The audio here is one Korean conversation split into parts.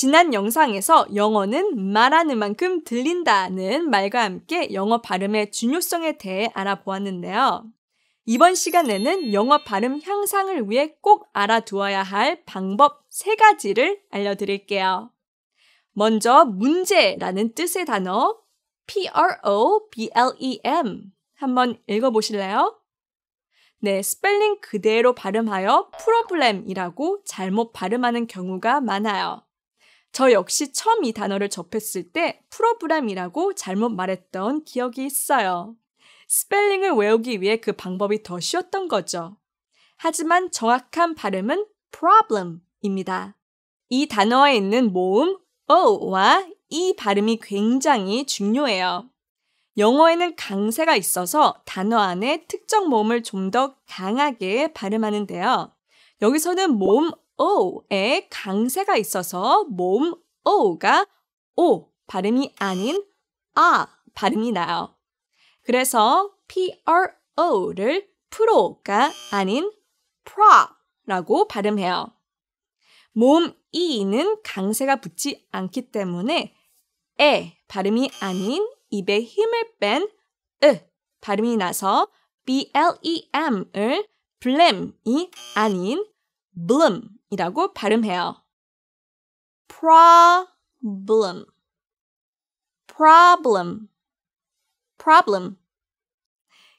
지난 영상에서 영어는 말하는 만큼 들린다는 말과 함께 영어 발음의 중요성에 대해 알아보았는데요. 이번 시간에는 영어 발음 향상을 위해 꼭 알아두어야 할 방법 세가지를 알려드릴게요. 먼저 문제라는 뜻의 단어 PROBLEM 한번 읽어보실래요? 네, 스펠링 그대로 발음하여 프로블렘이라고 잘못 발음하는 경우가 많아요. 저 역시 처음 이 단어를 접했을 때프로그램이라고 잘못 말했던 기억이 있어요. 스펠링을 외우기 위해 그 방법이 더 쉬웠던 거죠. 하지만 정확한 발음은 problem입니다. 이 단어에 있는 모음 o와 이 발음이 굉장히 중요해요. 영어에는 강세가 있어서 단어 안에 특정 모음을 좀 더 강하게 발음하는데요. 여기서는 모음 o에 강세가 있어서 몸 o가 o 발음이 아닌 아 발음이 나요. 그래서 pro를 프로가 아닌 pra라고 발음해요. 몸 e는 강세가 붙지 않기 때문에 에 발음이 아닌 입에 힘을 뺀 으 발음이 나서 blem을 blem이 아닌 b l u e m 이라고 발음해요. problem, problem, problem.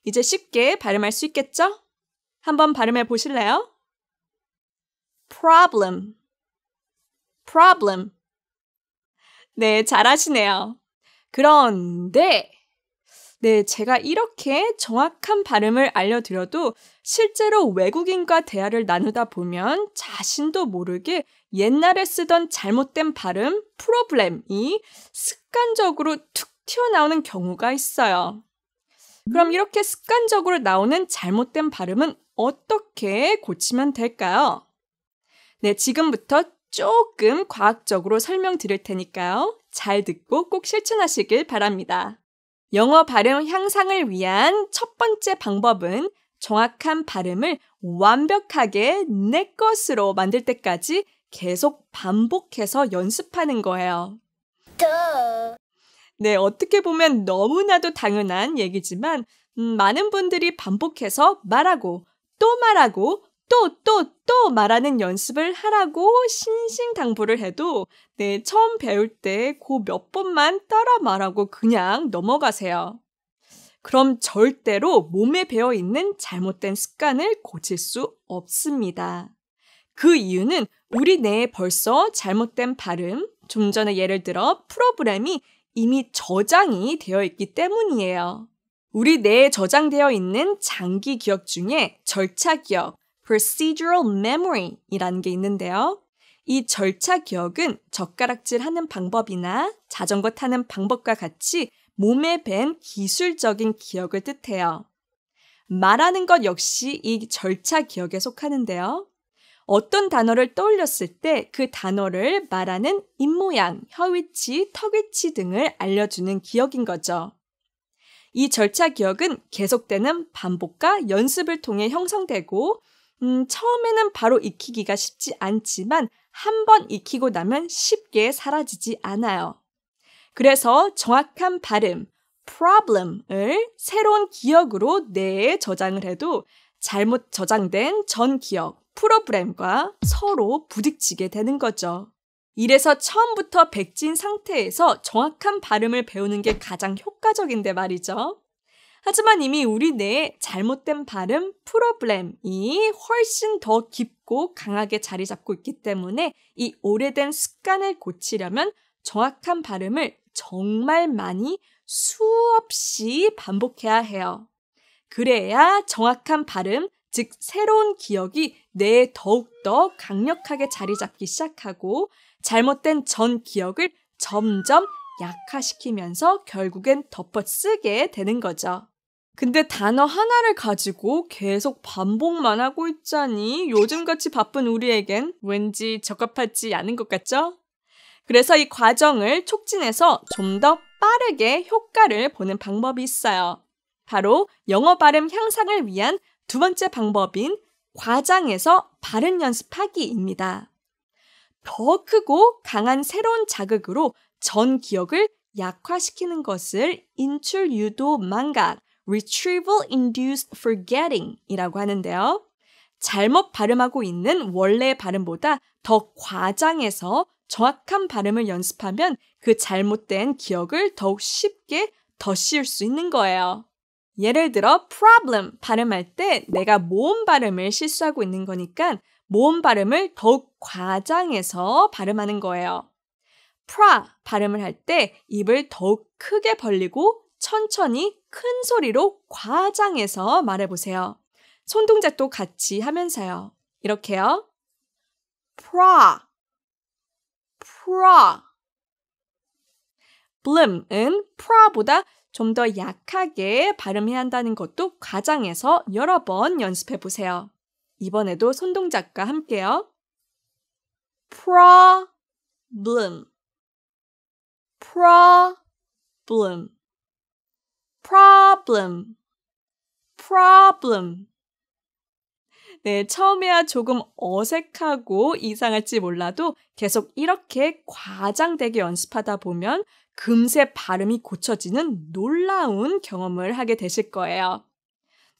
이제 쉽게 발음할 수 있겠죠? 한번 발음해 보실래요? problem, problem. 네, 잘하시네요. 그런데 네, 제가 이렇게 정확한 발음을 알려드려도 실제로 외국인과 대화를 나누다 보면 자신도 모르게 옛날에 쓰던 잘못된 발음, 프로블렘이 습관적으로 툭 튀어나오는 경우가 있어요. 그럼 이렇게 습관적으로 나오는 잘못된 발음은 어떻게 고치면 될까요? 네, 지금부터 조금 과학적으로 설명드릴 테니까요. 잘 듣고 꼭 실천하시길 바랍니다. 영어 발음 향상을 위한 첫 번째 방법은 정확한 발음을 완벽하게 내 것으로 만들 때까지 계속 반복해서 연습하는 거예요. 네, 어떻게 보면 너무나도 당연한 얘기지만, 음, 많은 분들이 반복해서 말하고 또 말하고 또, 또, 또 말하는 연습을 하라고 신신당부를 해도 네, 처음 배울 때 그 몇 번만 따라 말하고 그냥 넘어가세요. 그럼 절대로 몸에 배어 있는 잘못된 습관을 고칠 수 없습니다. 그 이유는 우리 내에 벌써 잘못된 발음, 좀 전에 예를 들어 프로그램이 이미 저장이 되어 있기 때문이에요. 우리 뇌에 저장되어 있는 장기 기억 중에 절차 기억, procedural memory이라는 게 있는데요. 이 절차 기억은 젓가락질 하는 방법이나 자전거 타는 방법과 같이 몸에 밴 기술적인 기억을 뜻해요. 말하는 것 역시 이 절차 기억에 속하는데요. 어떤 단어를 떠올렸을 때 그 단어를 말하는 입모양, 혀위치, 턱위치 등을 알려주는 기억인 거죠. 이 절차 기억은 계속되는 반복과 연습을 통해 형성되고 음, 처음에는 바로 익히기가 쉽지 않지만 한 번 익히고 나면 쉽게 사라지지 않아요. 그래서 정확한 발음, problem을 새로운 기억으로 뇌에 저장을 해도 잘못 저장된 전 기억, 프로그램과 서로 부딪치게 되는 거죠. 이래서 처음부터 백진 상태에서 정확한 발음을 배우는 게 가장 효과적인데 말이죠. 하지만 이미 우리 뇌에 잘못된 발음 프로블램이 훨씬 더 깊고 강하게 자리 잡고 있기 때문에 이 오래된 습관을 고치려면 정확한 발음을 정말 많이 수없이 반복해야 해요. 그래야 정확한 발음, 즉 새로운 기억이 뇌에 더욱더 강력하게 자리 잡기 시작하고 잘못된 전 기억을 점점 약화시키면서 결국엔 덮어쓰게 되는 거죠. 근데 단어 하나를 가지고 계속 반복만 하고 있자니 요즘같이 바쁜 우리에겐 왠지 적합하지 않은 것 같죠? 그래서 이 과정을 촉진해서 좀 더 빠르게 효과를 보는 방법이 있어요. 바로 영어 발음 향상을 위한 두 번째 방법인 과장에서 발음 연습하기입니다. 더 크고 강한 새로운 자극으로 전 기억을 약화시키는 것을 인출 유도 망각 retrieval induced forgetting 이라고 하는데요. 잘못 발음하고 있는 원래의 발음보다 더 과장해서 정확한 발음을 연습하면 그 잘못된 기억을 더욱 쉽게 덧씌울 수 있는 거예요. 예를 들어 problem 발음할 때 내가 모음 발음을 실수하고 있는 거니까 모음 발음을 더욱 과장해서 발음하는 거예요. pra 발음을 할 때 입을 더욱 크게 벌리고 천천히 큰 소리로 과장해서 말해보세요. 손동작도 같이 하면서요. 이렇게요. 프라 프라 블 a 은프라보다좀 더 약하게 발음해야 한다는 것도 과장해서 여러 번 연습해 보세요. 이번에도 손동작과 함께요. 프라블 b l e m p problem, problem. 네, 처음에야 조금 어색하고 이상할지 몰라도 계속 이렇게 과장되게 연습하다 보면 금세 발음이 고쳐지는 놀라운 경험을 하게 되실 거예요.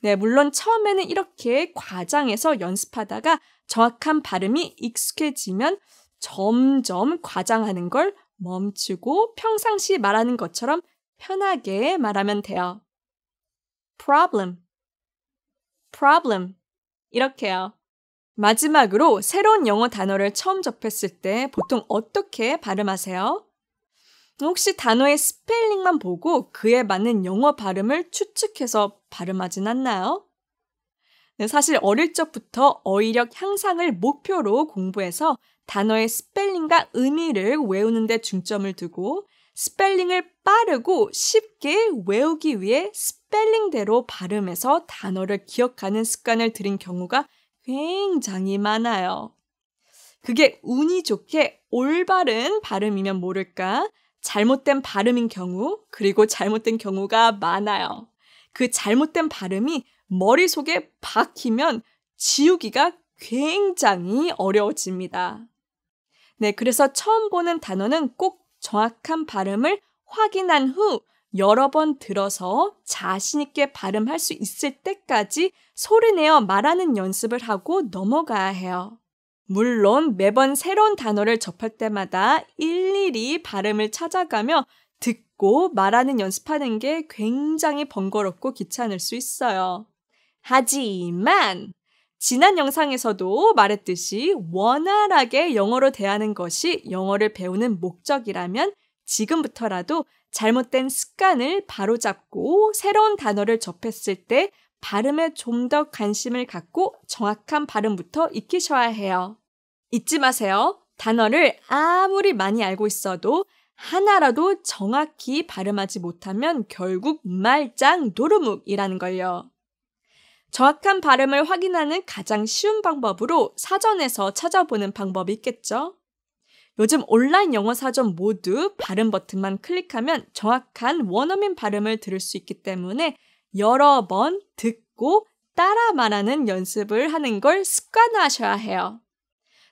네, 물론 처음에는 이렇게 과장해서 연습하다가 정확한 발음이 익숙해지면 점점 과장하는 걸 멈추고 평상시 말하는 것처럼 편하게 말하면 돼요. problem, problem. 이렇게요. 마지막으로 새로운 영어 단어를 처음 접했을 때 보통 어떻게 발음하세요? 혹시 단어의 스펠링만 보고 그에 맞는 영어 발음을 추측해서 발음하진 않나요? 네, 사실 어릴 적부터 어휘력 향상을 목표로 공부해서 단어의 스펠링과 의미를 외우는데 중점을 두고 스펠링을 빠르고 쉽게 외우기 위해 스펠링대로 발음해서 단어를 기억하는 습관을 들인 경우가 굉장히 많아요. 그게 운이 좋게 올바른 발음이면 모를까 잘못된 발음인 경우 그리고 잘못된 경우가 많아요. 그 잘못된 발음이 머릿속에 박히면 지우기가 굉장히 어려워집니다. 네, 그래서 처음 보는 단어는 꼭 정확한 발음을 확인한 후 여러 번 들어서 자신있게 발음할 수 있을 때까지 소리내어 말하는 연습을 하고 넘어가야 해요. 물론 매번 새로운 단어를 접할 때마다 일일이 발음을 찾아가며 듣고 말하는 연습하는 게 굉장히 번거롭고 귀찮을 수 있어요. 하지만 지난 영상에서도 말했듯이 원활하게 영어로 대하는 것이 영어를 배우는 목적이라면 지금부터라도 잘못된 습관을 바로잡고 새로운 단어를 접했을 때 발음에 좀 더 관심을 갖고 정확한 발음부터 익히셔야 해요. 잊지 마세요. 단어를 아무리 많이 알고 있어도 하나라도 정확히 발음하지 못하면 결국 말짱 노루묵이라는 걸요. 정확한 발음을 확인하는 가장 쉬운 방법으로 사전에서 찾아보는 방법이 있겠죠. 요즘 온라인 영어 사전 모두 발음 버튼만 클릭하면 정확한 원어민 발음을 들을 수 있기 때문에 여러 번 듣고 따라 말하는 연습을 하는 걸 습관화하셔야 해요.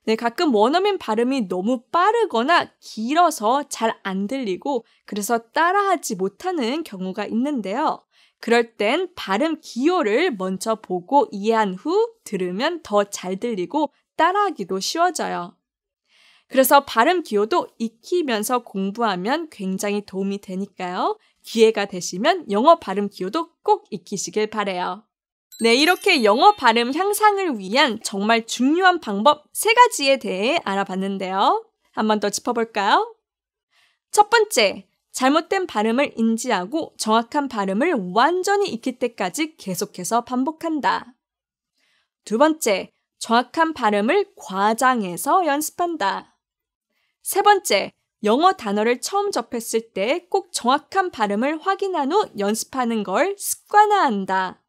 네, 가끔 원어민 발음이 너무 빠르거나 길어서 잘 안 들리고 그래서 따라하지 못하는 경우가 있는데요. 그럴 땐 발음 기호를 먼저 보고 이해한 후 들으면 더 잘 들리고 따라하기도 쉬워져요. 그래서 발음 기호도 익히면서 공부하면 굉장히 도움이 되니까요. 기회가 되시면 영어 발음 기호도 꼭 익히시길 바래요. 네, 이렇게 영어 발음 향상을 위한 정말 중요한 방법 세 가지에 대해 알아봤는데요. 한 번 더 짚어볼까요? 첫 번째, 잘못된 발음을 인지하고 정확한 발음을 완전히 익힐 때까지 계속해서 반복한다. 두 번째, 정확한 발음을 과장해서 연습한다. 세 번째, 영어 단어를 처음 접했을 때 꼭 정확한 발음을 확인한 후 연습하는 걸 습관화한다.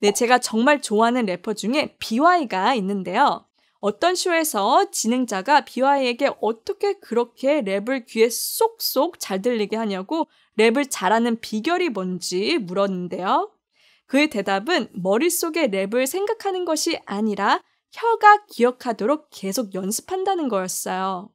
네, 제가 정말 좋아하는 래퍼 중에 BY가 있는데요. 어떤 쇼에서 진행자가 비와이에게 어떻게 그렇게 랩을 귀에 쏙쏙 잘 들리게 하냐고 랩을 잘하는 비결이 뭔지 물었는데요. 그의 대답은 머릿속에 랩을 생각하는 것이 아니라 혀가 기억하도록 계속 연습한다는 거였어요.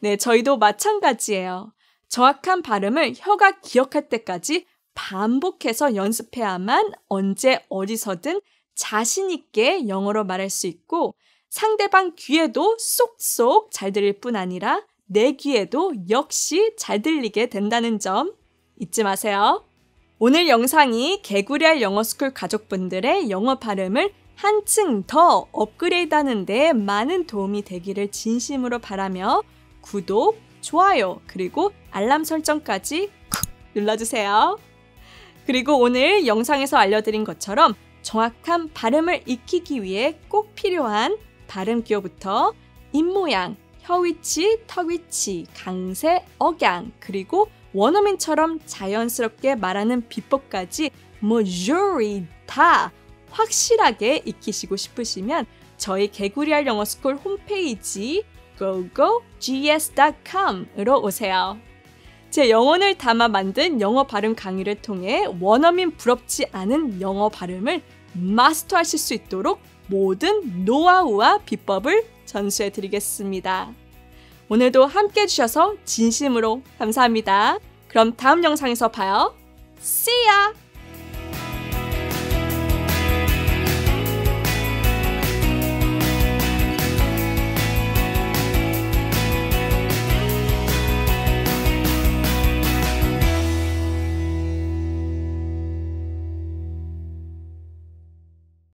네, 저희도 마찬가지예요. 정확한 발음을 혀가 기억할 때까지 반복해서 연습해야만 언제 어디서든 자신있게 영어로 말할 수 있고 상대방 귀에도 쏙쏙 잘 들릴 뿐 아니라 내 귀에도 역시 잘 들리게 된다는 점 잊지 마세요. 오늘 영상이 개구리알 영어스쿨 가족분들의 영어 발음을 한층 더 업그레이드 하는데 많은 도움이 되기를 진심으로 바라며 구독, 좋아요, 그리고 알람 설정까지 쿡 눌러주세요. 그리고 오늘 영상에서 알려드린 것처럼 정확한 발음을 익히기 위해 꼭 필요한 발음 기호부터 입모양, 혀위치, 턱위치, 강세, 억양, 그리고 원어민처럼 자연스럽게 말하는 비법까지 majority 다 확실하게 익히시고 싶으시면 저희 개구리알 영어 스쿨 홈페이지 gogogs.com으로 오세요. 제 영혼을 담아 만든 영어 발음 강의를 통해 원어민 부럽지 않은 영어 발음을 마스터하실 수 있도록 모든 노하우와 비법을 전수해 드리겠습니다. 오늘도 함께 해주셔서 진심으로 감사합니다. 그럼 다음 영상에서 봐요. See ya!